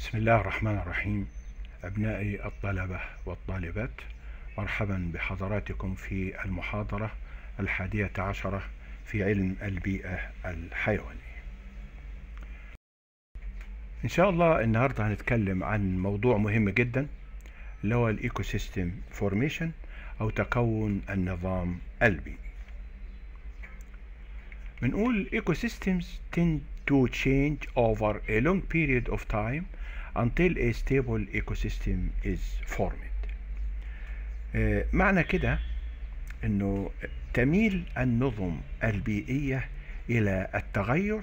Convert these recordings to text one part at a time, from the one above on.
بسم الله الرحمن الرحيم أبنائي الطلبة والطالبات مرحبا بحضراتكم في المحاضرة الحادية عشرة في علم البيئة الحيوانية إن شاء الله النهاردة هنتكلم عن موضوع مهم جدا اللي هو الإيكو سيستم فورميشن أو تكون النظام البيئي بنقول سيستمز tend to change over a long period of time until a stable ecosystem is formed آه، معنى كده انه تميل النظم البيئية الى التغير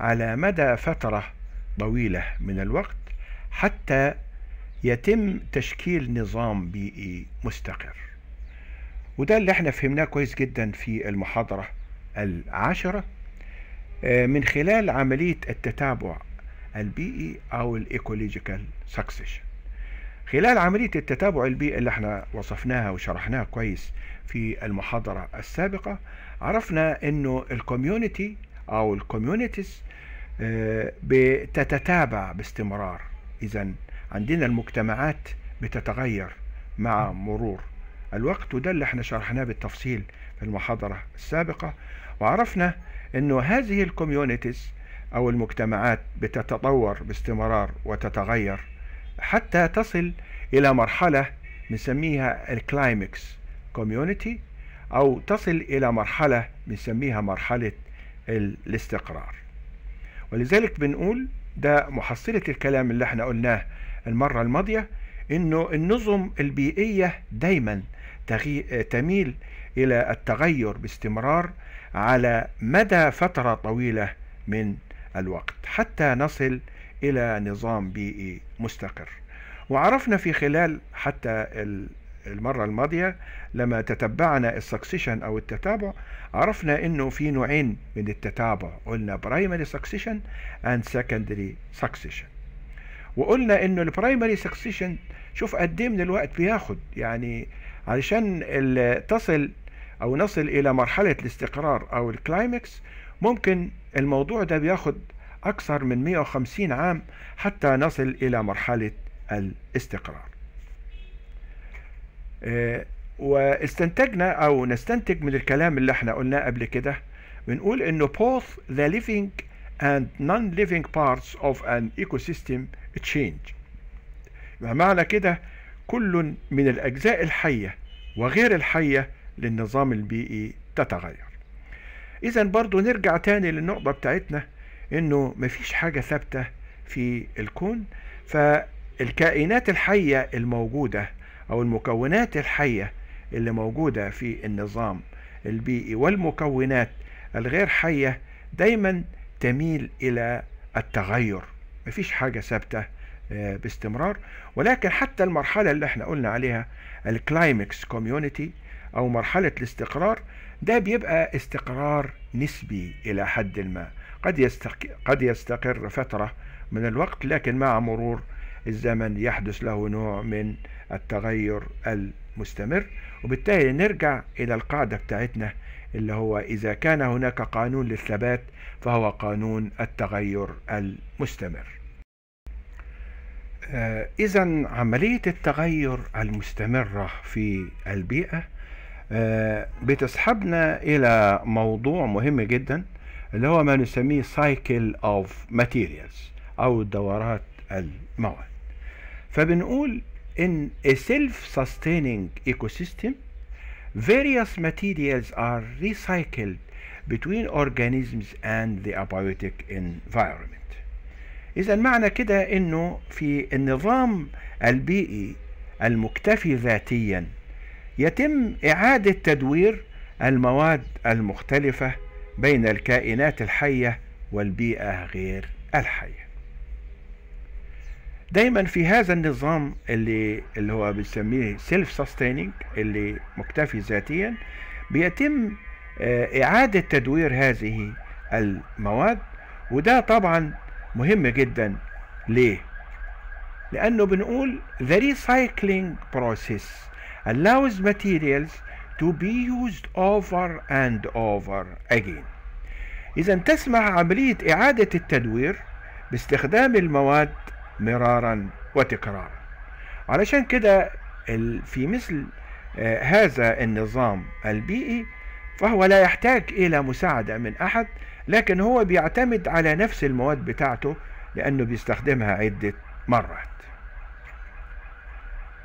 على مدى فترة طويلة من الوقت حتى يتم تشكيل نظام بيئي مستقر وده اللي احنا فهمناه كويس جدا في المحاضرة العاشرة آه، من خلال عملية التتابع البيئي أو الإيكولوجيكال سكسيشن خلال عملية التتابع البيئي اللي احنا وصفناها وشرحناها كويس في المحاضرة السابقة عرفنا انه الكوميونتي او الكوميونيتيز آه، بتتتابع باستمرار اذا عندنا المجتمعات بتتغير مع مرور الوقت وده اللي احنا شرحناه بالتفصيل في المحاضرة السابقة وعرفنا انه هذه الكوميونيتيز أو المجتمعات بتتطور باستمرار وتتغير حتى تصل إلى مرحلة بنسميها الكلايمكس كوميونيتي أو تصل إلى مرحلة بنسميها مرحلة الاستقرار ولذلك بنقول ده محصلة الكلام اللي احنا قلناه المرة الماضية انه النظم البيئية دايما تغي... تميل الى التغير باستمرار على مدى فترة طويلة من الوقت حتى نصل إلى نظام بيئي مستقر وعرفنا في خلال حتى المرة الماضية لما تتبعنا السكسيشن أو التتابع عرفنا أنه في نوعين من التتابع قلنا برايمري سكسيشن اند سكندري سكسيشن وقلنا انه البرايمري سكسيشن شوف قد ايه من الوقت بياخد يعني علشان تصل او نصل الى مرحله الاستقرار او الكلايمكس ممكن الموضوع ده بياخد أكثر من 150 عام حتى نصل إلى مرحلة الاستقرار آه، واستنتجنا أو نستنتج من الكلام اللي احنا قلناه قبل كده بنقول إنه both the living and non-living parts of an ecosystem change معنى كده كل من الأجزاء الحية وغير الحية للنظام البيئي تتغير اذا برضو نرجع تاني للنقطة بتاعتنا انه مفيش حاجة ثابتة في الكون فالكائنات الحية الموجودة او المكونات الحية اللي موجودة في النظام البيئي والمكونات الغير حية دايما تميل الى التغير مفيش حاجة ثابتة آه، باستمرار ولكن حتى المرحلة اللي احنا قلنا عليها الكلايمكس كوميونيتي أو مرحلة الاستقرار ده بيبقى استقرار نسبي إلى حد ما قد, يستق... قد يستقر فترة من الوقت لكن مع مرور الزمن يحدث له نوع من التغير المستمر وبالتالي نرجع إلى القاعدة بتاعتنا اللي هو إذا كان هناك قانون للثبات فهو قانون التغير المستمر آه، إذا عملية التغير المستمرة في البيئة آه، بتسحبنا إلى موضوع مهم جدا اللي هو ما نسميه سايكل اوف ماتيريالز أو دورات المواد فبنقول in a self-sustaining ecosystem various materials are recycled between organisms and the abiotic environment إذا معنى كده إنه في النظام البيئي المكتفي ذاتياً يتم إعادة تدوير المواد المختلفة بين الكائنات الحية والبيئة غير الحية دايما في هذا النظام اللي اللي هو بنسميه سيلف سستيننج اللي مكتفي ذاتيا بيتم آه، إعادة تدوير هذه المواد وده طبعا مهم جدا ليه؟ لأنه بنقول the recycling process allows materials to be used over and over again إذا تسمح عملية إعادة التدوير باستخدام المواد مرارا وتكرارا علشان كده في مثل آه، هذا النظام البيئي فهو لا يحتاج إلى مساعدة من أحد لكن هو بيعتمد على نفس المواد بتاعته لأنه بيستخدمها عدة مرات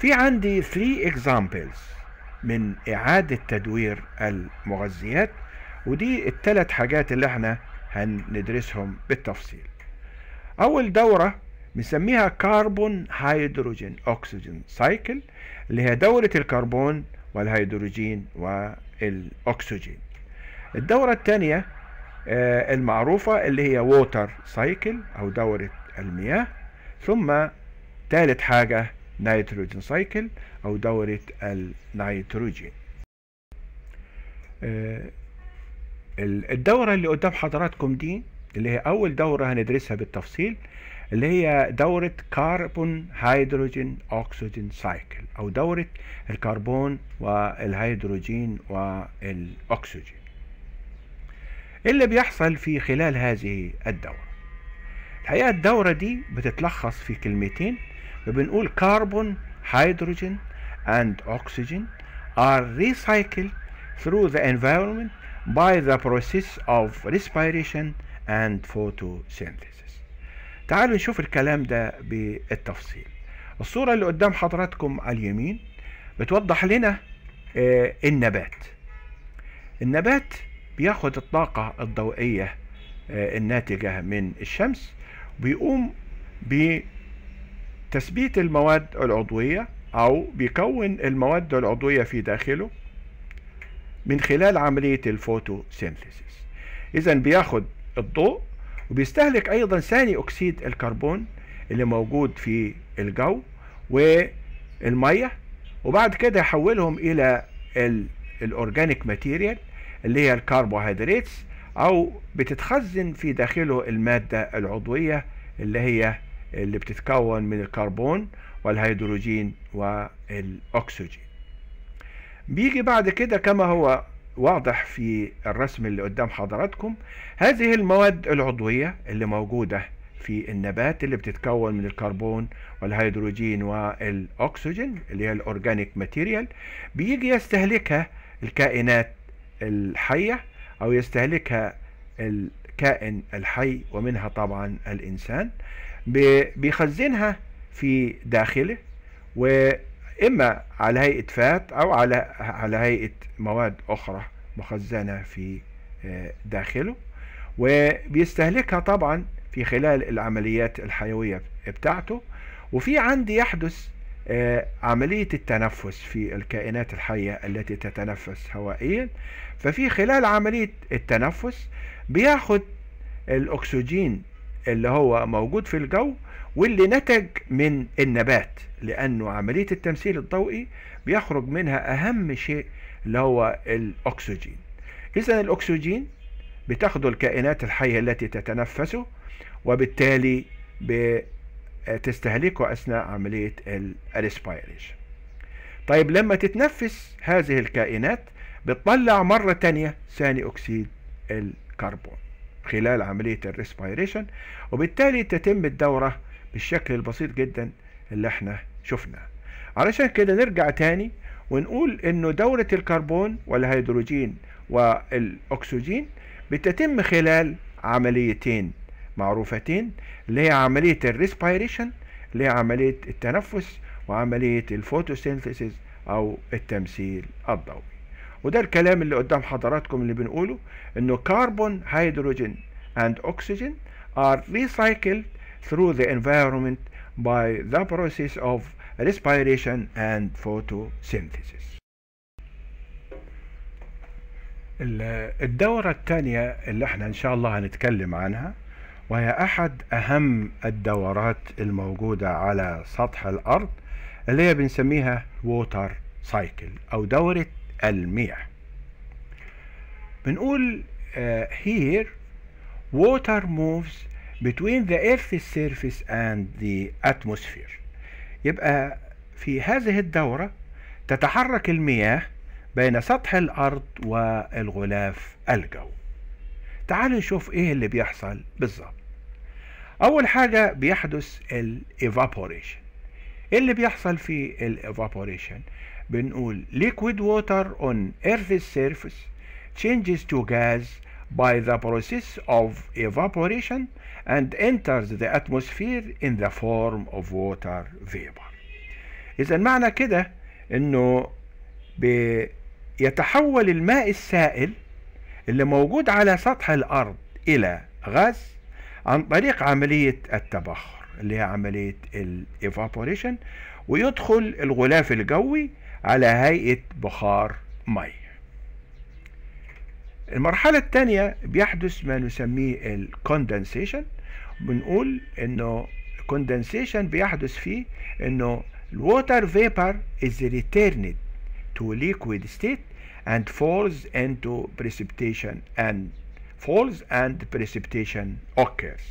في عندي 3 examples من إعادة تدوير المغذيات ودي الثلاث حاجات اللي احنا هندرسهم بالتفصيل أول دورة بنسميها كربون هيدروجين أكسجين سايكل اللي هي دورة الكربون والهيدروجين والأكسجين الدورة الثانية آه، المعروفة اللي هي ووتر سايكل أو دورة المياه ثم ثالث حاجة نيتروجين سايكل أو دورة النيتروجين آه، الدورة اللي قدام حضراتكم دي اللي هي أول دورة هندرسها بالتفصيل اللي هي دورة كربون هيدروجين أكسجين سايكل أو دورة الكربون والهيدروجين والأكسجين اللي بيحصل في خلال هذه الدورة الحقيقة الدورة دي بتتلخص في كلمتين بنقول كربون هيدروجين and اكسجين are recycled through the environment by the process of respiration and photosynthesis تعالوا نشوف الكلام ده بالتفصيل الصورة اللي قدام حضراتكم على اليمين بتوضح لنا آه، النبات النبات بياخد الطاقة الضوئية آه، الناتجة من الشمس بيقوم تثبيت المواد العضوية أو بيكون المواد العضوية في داخله من خلال عملية الفوتوسينثيسيس إذا بياخد الضوء وبيستهلك أيضا ثاني أكسيد الكربون اللي موجود في الجو والمية وبعد كده يحولهم إلى الأورجانيك ماتيريال اللي هي الكربوهيدراتس أو بتتخزن في داخله المادة العضوية اللي هي اللي بتتكون من الكربون والهيدروجين والأكسجين بيجي بعد كده كما هو واضح في الرسم اللي قدام حضراتكم هذه المواد العضوية اللي موجودة في النبات اللي بتتكون من الكربون والهيدروجين والأكسجين اللي هي الأورجانيك ماتيريال بيجي يستهلكها الكائنات الحية أو يستهلكها الكائن الحي ومنها طبعا الإنسان بيخزنها في داخله واما على هيئه فات او على على هيئه مواد اخرى مخزنه في آه، داخله وبيستهلكها طبعا في خلال العمليات الحيويه بتاعته وفي عندي يحدث آه، عملية التنفس في الكائنات الحية التي تتنفس هوائيا ففي خلال عملية التنفس بياخد الأكسجين اللي هو موجود في الجو واللي نتج من النبات لأنه عملية التمثيل الضوئي بيخرج منها أهم شيء اللي هو الأكسجين إذا الأكسجين بتاخده الكائنات الحية التي تتنفسه وبالتالي بتستهلكه أثناء عملية الريسبيريشن طيب لما تتنفس هذه الكائنات بتطلع مرة تانية ثاني أكسيد الكربون خلال عملية الريسبيريشن وبالتالي تتم الدورة بالشكل البسيط جدا اللي احنا شفناه علشان كده نرجع تاني ونقول انه دورة الكربون والهيدروجين والاكسجين بتتم خلال عمليتين معروفتين اللي هي عملية الريسبيريشن اللي هي عملية التنفس وعملية الفوتوسينثيسيس او التمثيل الضوئي وده الكلام اللي قدام حضراتكم اللي بنقوله انه كربون هيدروجين and oxygen are recycled through the environment by the process of respiration and photosynthesis الدورة الثانية اللي احنا ان شاء الله هنتكلم عنها وهي احد اهم الدورات الموجودة على سطح الارض اللي هي بنسميها ووتر سايكل او دورة المياه بنقول uh, here water moves between the earth's surface and the atmosphere يبقى في هذه الدورة تتحرك المياه بين سطح الأرض والغلاف الجوي تعالوا نشوف ايه اللي بيحصل بالظبط أول حاجة بيحدث ال evaporation ايه اللي بيحصل في الايفابوريشن بنقول liquid water on earth's surface changes to gas by the process of evaporation and enters the atmosphere in the form of water vapor اذا معنى كده انه بيتحول الماء السائل اللي موجود على سطح الارض الى غاز عن طريق عمليه التبخر اللي هي عملية الايفابوريشن ويدخل الغلاف الجوي على هيئة بخار مي المرحلة الثانية بيحدث ما نسميه الكوندنسيشن بنقول انه كوندنسيشن بيحدث فيه انه الووتر فيبر is returned to liquid state and falls into precipitation and falls and precipitation occurs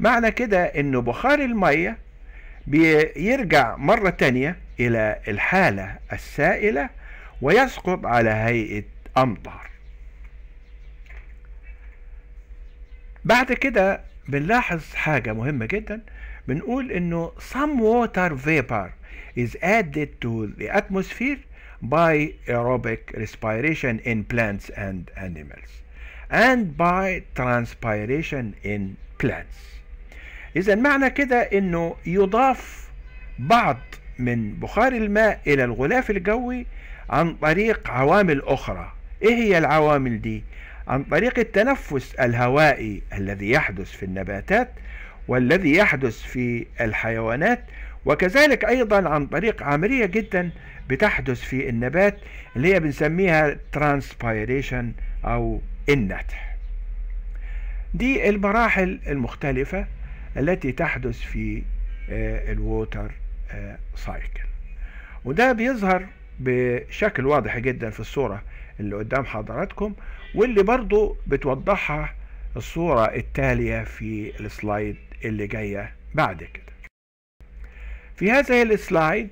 معنى كده ان بخار المية بيرجع مرة تانية الى الحالة السائلة ويسقط على هيئة امطار بعد كده بنلاحظ حاجة مهمة جدا بنقول انه some water vapor is added to the atmosphere by aerobic respiration in plants and animals and by transpiration in plants إذا معنى كده أنه يضاف بعض من بخار الماء إلى الغلاف الجوي عن طريق عوامل أخرى إيه هي العوامل دي؟ عن طريق التنفس الهوائي الذي يحدث في النباتات والذي يحدث في الحيوانات وكذلك أيضا عن طريق عملية جدا بتحدث في النبات اللي هي بنسميها ترانسبيريشن أو النتح دي المراحل المختلفة التي تحدث في آه، الووتر آه، سايكل وده بيظهر بشكل واضح جدا في الصورة اللي قدام حضراتكم واللي برضو بتوضحها الصورة التالية في السلايد اللي جاية بعد كده في هذه السلايد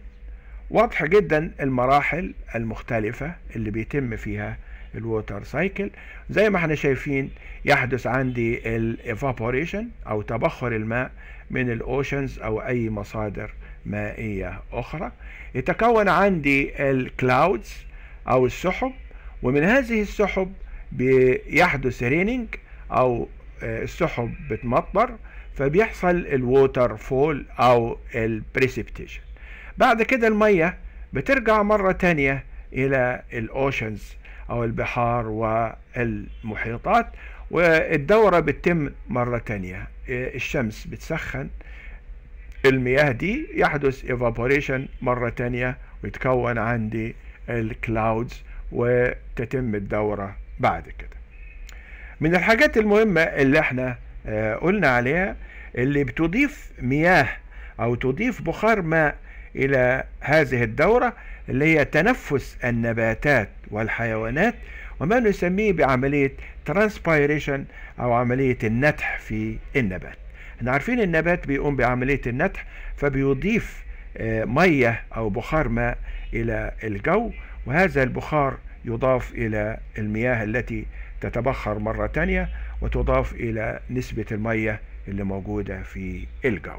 واضح جدا المراحل المختلفة اللي بيتم فيها الووتر سايكل زي ما احنا شايفين يحدث عندي الايفابوريشن او تبخر الماء من الاوشنز او اي مصادر مائية اخرى يتكون عندي الكلاودز او السحب ومن هذه السحب بيحدث ريننج او آه، السحب بتمطر فبيحصل الووتر فول او البريسبتيشن بعد كده الميه بترجع مرة تانية إلى الأوشنز أو البحار والمحيطات والدورة بتتم مرة تانية الشمس بتسخن المياه دي يحدث evaporation مرة تانية ويتكون عندي الكلاودز وتتم الدورة بعد كده من الحاجات المهمة اللي احنا آه، قلنا عليها اللي بتضيف مياه او تضيف بخار ماء الى هذه الدورة اللي هي تنفس النباتات والحيوانات وما نسميه بعملية ترانسبيريشن أو عملية النتح في النبات احنا عارفين النبات بيقوم بعملية النتح فبيضيف آه، مية أو بخار ماء إلى الجو وهذا البخار يضاف إلى المياه التي تتبخر مرة تانية وتضاف إلى نسبة المية اللي موجودة في الجو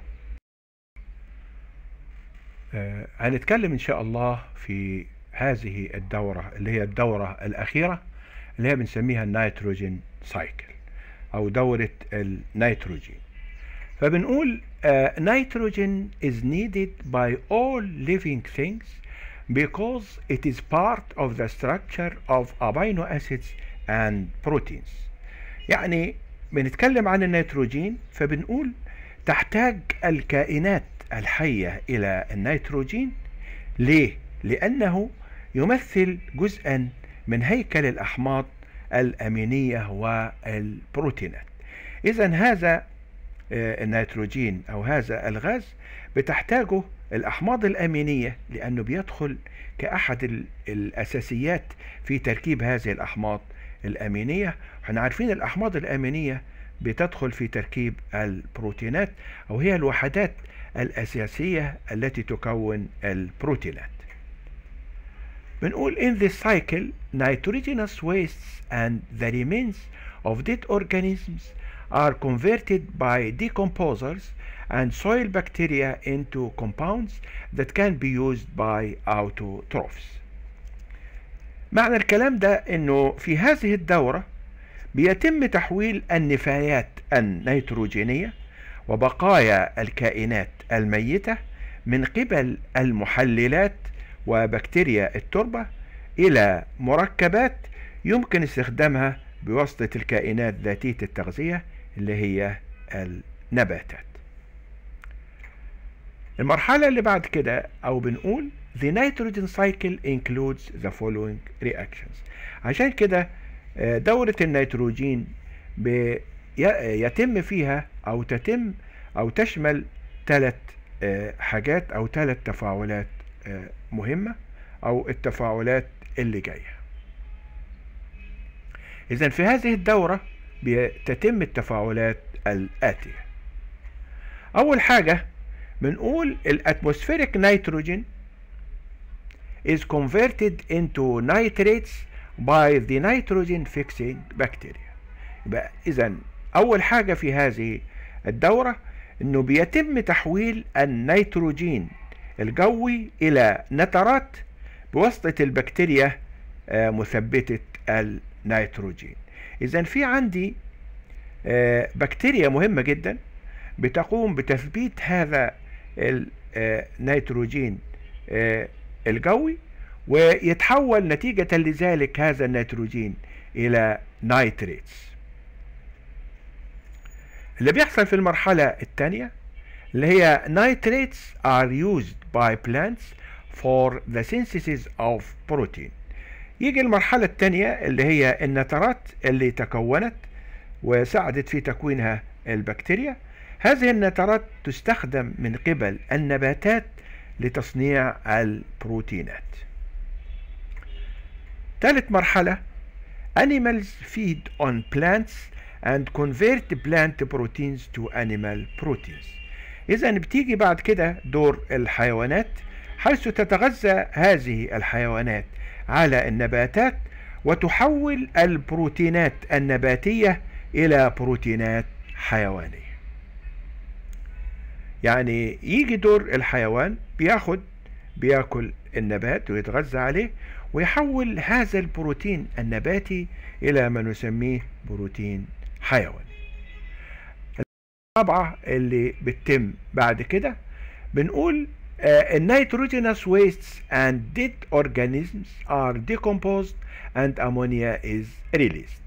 آه، هنتكلم ان شاء الله في هذه الدورة اللي هي الدورة الأخيرة اللي هي بنسميها النيتروجين سايكل أو دورة النيتروجين فبنقول آه، نيتروجين is needed by all living things because it is part of the structure of amino acids and proteins يعني بنتكلم عن النيتروجين فبنقول تحتاج الكائنات الحية إلى النيتروجين ليه؟ لأنه يمثل جزءا من هيكل الأحماض الأمينية والبروتينات إذا هذا آه، النيتروجين أو هذا الغاز بتحتاجه الأحماض الأمينية لأنه بيدخل كأحد الأساسيات في تركيب هذه الأحماض الأمينية احنا عارفين الأحماض الأمينية بتدخل في تركيب البروتينات أو هي الوحدات الأساسية التي تكون البروتينات بنقول in this cycle nitrogenous wastes and the remains of dead organisms are converted by decomposers and soil bacteria into compounds that can be used by autotrophs. معنى الكلام ده انه في هذه الدورة بيتم تحويل النفايات النيتروجينية وبقايا الكائنات الميتة من قبل المحللات وبكتيريا التربة إلى مركبات يمكن استخدامها بواسطة الكائنات ذاتية التغذية اللي هي النباتات المرحلة اللي بعد كده أو بنقول the nitrogen cycle includes the following reactions عشان كده دورة النيتروجين يتم فيها أو تتم أو تشمل ثلاث آه، حاجات أو ثلاث تفاعلات آه، مهمة أو التفاعلات اللي جاية إذا في هذه الدورة بتتم التفاعلات الآتية أول حاجة بنقول الاتموسفيريك نيتروجين is converted into nitrates by the nitrogen fixing bacteria يبقى إذا أول حاجة في هذه الدورة إنه بيتم تحويل النيتروجين الجوي إلى نترات بواسطة البكتيريا آه، مثبتة النيتروجين إذا في عندي آه، بكتيريا مهمة جدا بتقوم بتثبيت هذا النيتروجين آه، الجوي ويتحول نتيجة لذلك هذا النيتروجين إلى نايتريتس اللي بيحصل في المرحلة الثانية اللي هي nitrates are used by plants for the synthesis of protein يجي المرحلة الثانية اللي هي النترات اللي تكونت وساعدت في تكوينها البكتيريا هذه النترات تستخدم من قبل النباتات لتصنيع البروتينات ثالث مرحلة animals feed on plants and convert plant proteins to animal proteins إذا بتيجي بعد كده دور الحيوانات حيث تتغذى هذه الحيوانات على النباتات وتحول البروتينات النباتية إلى بروتينات حيوانية يعني يجي دور الحيوان بياخد بياكل النبات ويتغذى عليه ويحول هذا البروتين النباتي إلى ما نسميه بروتين حيواني الرابعة اللي بتتم بعد كده بنقول النيتروجينوس ويستس اند ديد اورجانيزمز ار ديكومبوزد اند امونيا از ريليست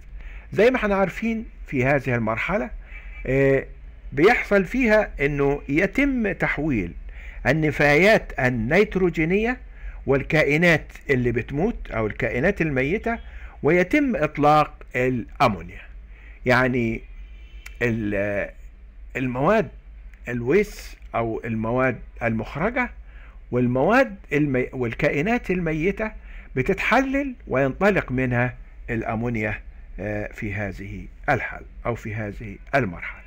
زي ما احنا عارفين في هذه المرحلة آه، بيحصل فيها انه يتم تحويل النفايات النيتروجينية والكائنات اللي بتموت أو الكائنات الميتة ويتم إطلاق الأمونيا يعني المواد الويس أو المواد المخرجة والمواد المي... والكائنات الميتة بتتحلل وينطلق منها الأمونيا آه، في هذه الحالة أو في هذه المرحلة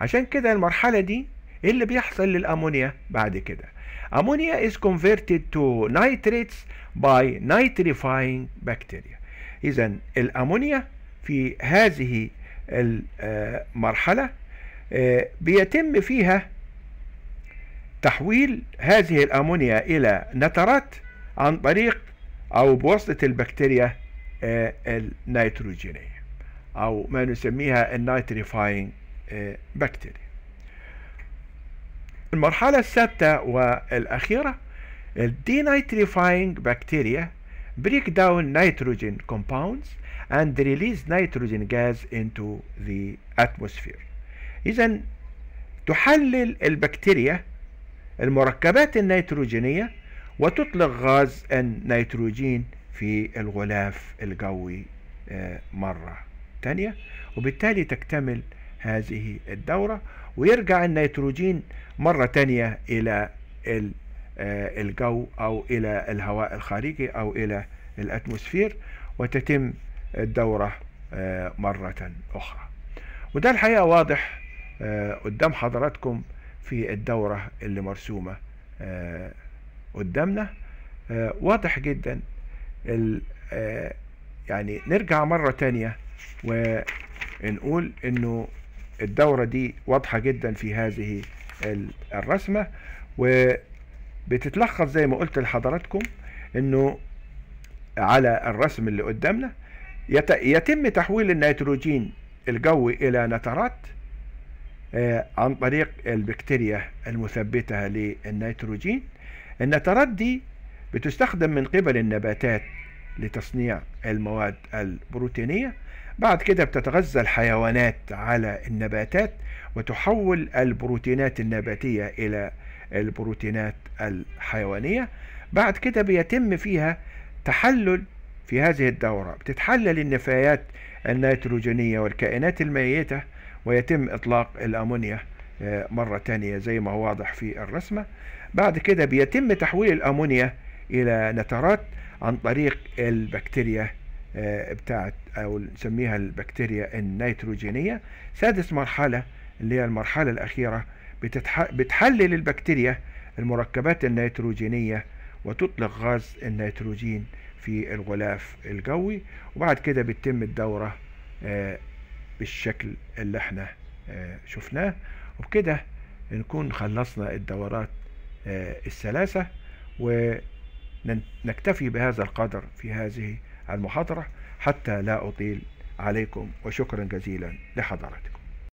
عشان كده المرحلة دي ايه اللي بيحصل للأمونيا بعد كده Ammonia is converted to nitrates by nitrifying bacteria. إذا الأمونيا في هذه المرحلة آه، آه، بيتم فيها تحويل هذه الأمونيا إلى نترات عن طريق أو بواسطة البكتيريا آه، النيتروجينية أو ما نسميها النيتريفاينج بكتيريا المرحلة السادسة والأخيرة الدينيتريفاينج بكتيريا break down nitrogen compounds and release nitrogen gas into the atmosphere. إذا تحلل البكتيريا المركبات النيتروجينية وتطلق غاز النيتروجين في الغلاف الجوي آه، مرة تانية وبالتالي تكتمل هذه الدورة ويرجع النيتروجين مرة تانية إلى آه، الجو أو إلى الهواء الخارجي أو إلى الأتموسفير وتتم الدورة آه، مرة أخرى وده الحقيقة واضح آه، قدام حضراتكم في الدورة اللي مرسومة قدامنا واضح جدا يعني نرجع مرة تانية ونقول انه الدورة دي واضحة جدا في هذه الرسمة وبتتلخص زي ما قلت لحضراتكم انه على الرسم اللي قدامنا يتم تحويل النيتروجين الجوي الى نترات آه، عن طريق البكتيريا المثبتة للنيتروجين النترات دي بتستخدم من قبل النباتات لتصنيع المواد البروتينية بعد كده بتتغذى الحيوانات على النباتات وتحول البروتينات النباتية إلى البروتينات الحيوانية بعد كده بيتم فيها تحلل في هذه الدورة بتتحلل النفايات النيتروجينية والكائنات الميتة ويتم إطلاق الأمونيا آه، مرة تانية زي ما هو واضح في الرسمة بعد كده بيتم تحويل الأمونيا إلى نترات عن طريق البكتيريا آه، بتاعت او نسميها البكتيريا النيتروجينيه سادس مرحله اللي هي المرحله الاخيره بتحلل البكتيريا المركبات النيتروجينيه وتطلق غاز النيتروجين في الغلاف الجوي وبعد كده بتتم الدوره آه، بالشكل اللي احنا آه، شفناه وبكده نكون خلصنا الدورات الثلاثه ونكتفي بهذا القدر في هذه المحاضرة حتى لا أطيل عليكم وشكرا جزيلا لحضراتكم